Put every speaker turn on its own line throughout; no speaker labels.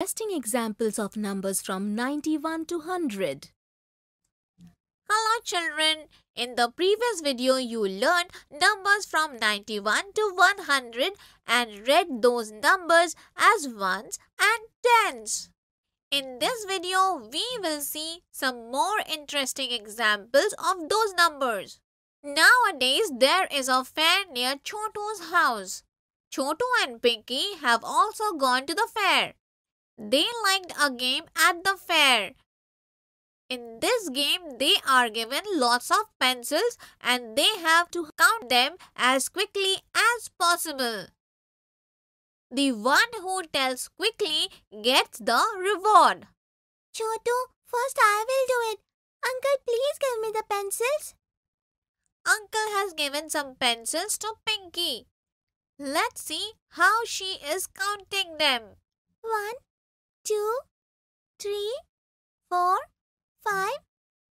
testing examples of numbers from 91 to 100. Hello children, in the previous video you learned numbers from 91 to 100 and read those numbers as ones and tens. In this video, we will see some more interesting examples of those numbers. Nowadays, there is a fair near Choto's house. Choto and Pinky have also gone to the fair. They liked a game at the fair. In this game, they are given lots of pencils and they have to count them as quickly as possible. The one who tells quickly gets the reward. Chotu, first I will do it. Uncle, please give me the pencils. Uncle has given some pencils to Pinky. Let's see how she is counting them. One, two, three, four, five,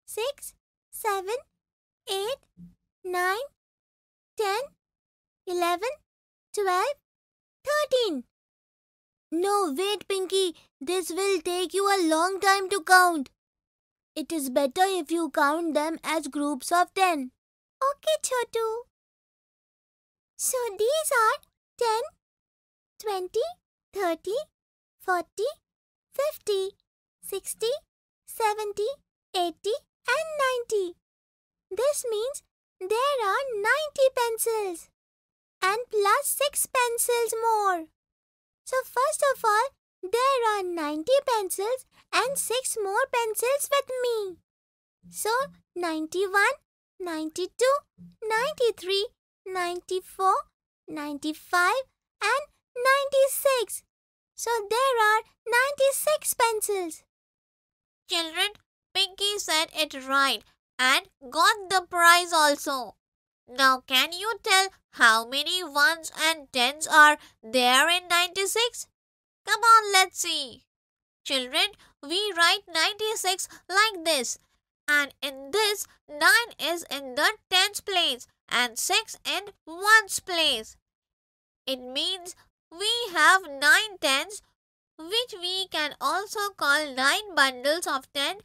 six, seven, eight, nine, ten, eleven, twelve, thirteen. No, wait, Pinky. This will take you a long time to count. It is better if you count them as groups of ten. Okay, Chotu. So these are ten, twenty, thirty, forty. 50, 60, 70, 80 and 90. This means there are 90 pencils and plus 6 pencils more. So first of all, there are 90 pencils and 6 more pencils with me. So 91, 92, 93, 94, 95 and 96. So there are 96 pencils. Children, Pinky said it right and got the prize also. Now can you tell how many ones and tens are there in 96? Come on, let's see. Children, we write 96 like this. And in this, 9 is in the tens place and 6 in ones place. It means we have 9 tens which we can also call 9 bundles of 10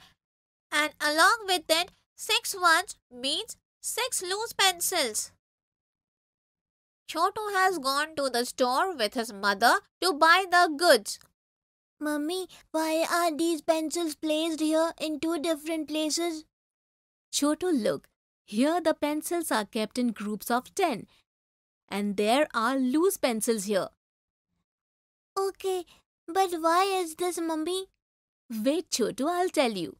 and along with it 6 ones means 6 loose pencils. Choto has gone to the store with his mother to buy the goods. Mummy, why are these pencils placed here in two different places? Choto, look. Here the pencils are kept in groups of 10 and there are loose pencils here. Okay, but why is this, mummy? Wait, Chotu, I'll tell you.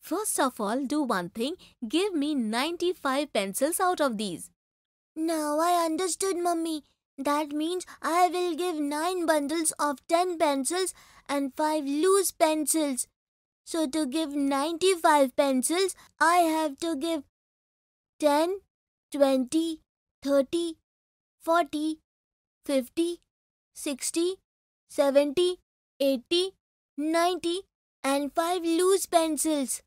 First of all, do one thing. Give me 95 pencils out of these. Now I understood, mummy. That means I will give 9 bundles of 10 pencils and 5 loose pencils. So to give 95 pencils, I have to give 10, 20, 30, 40, 50, 60, 70, 80, 90 and 5 loose pencils.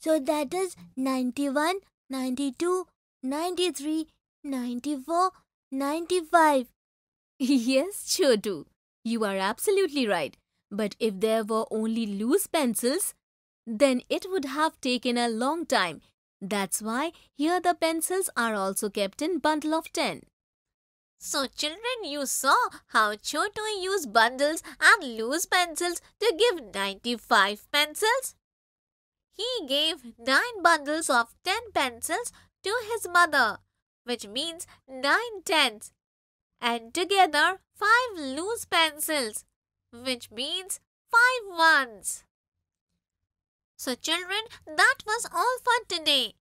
So that is 91, 92, 93, 94, 95. Yes, do. you are absolutely right. But if there were only loose pencils, then it would have taken a long time. That's why here the pencils are also kept in bundle of 10. So children, you saw how Choto used bundles and loose pencils to give 95 pencils? He gave 9 bundles of 10 pencils to his mother, which means 9 tenths, and together 5 loose pencils, which means 5 ones. So children, that was all for today.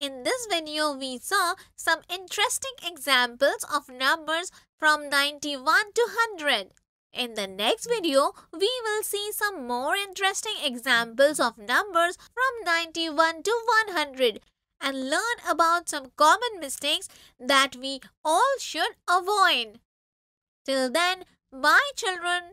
In this video, we saw some interesting examples of numbers from 91 to 100. In the next video, we will see some more interesting examples of numbers from 91 to 100 and learn about some common mistakes that we all should avoid. Till then, bye children.